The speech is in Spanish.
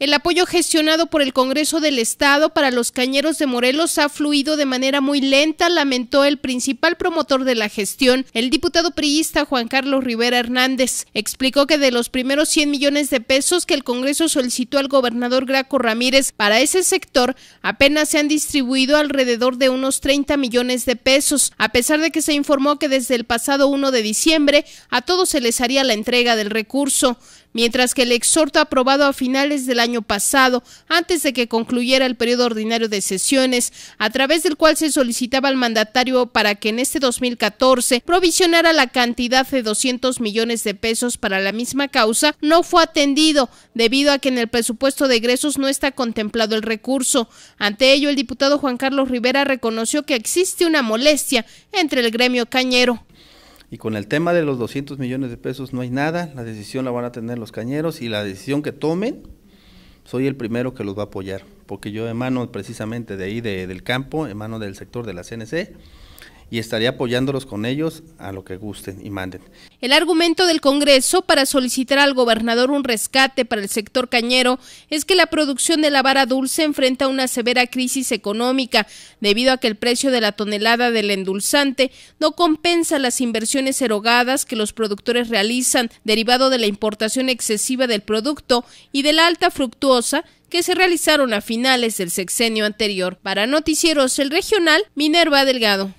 El apoyo gestionado por el Congreso del Estado para los cañeros de Morelos ha fluido de manera muy lenta, lamentó el principal promotor de la gestión, el diputado priista Juan Carlos Rivera Hernández. Explicó que de los primeros 100 millones de pesos que el Congreso solicitó al gobernador Graco Ramírez para ese sector, apenas se han distribuido alrededor de unos 30 millones de pesos, a pesar de que se informó que desde el pasado 1 de diciembre a todos se les haría la entrega del recurso, mientras que el exhorto aprobado a finales del año año pasado, antes de que concluyera el periodo ordinario de sesiones, a través del cual se solicitaba al mandatario para que en este 2014 provisionara la cantidad de 200 millones de pesos para la misma causa, no fue atendido, debido a que en el presupuesto de egresos no está contemplado el recurso. Ante ello, el diputado Juan Carlos Rivera reconoció que existe una molestia entre el gremio cañero. Y con el tema de los 200 millones de pesos no hay nada, la decisión la van a tener los cañeros y la decisión que tomen soy el primero que los va a apoyar, porque yo mano, precisamente de ahí, del campo, mano del sector de la CNC y estaré apoyándolos con ellos a lo que gusten y manden. El argumento del Congreso para solicitar al gobernador un rescate para el sector cañero es que la producción de la vara dulce enfrenta una severa crisis económica debido a que el precio de la tonelada del endulzante no compensa las inversiones erogadas que los productores realizan derivado de la importación excesiva del producto y de la alta fructuosa que se realizaron a finales del sexenio anterior. Para Noticieros El Regional, Minerva Delgado.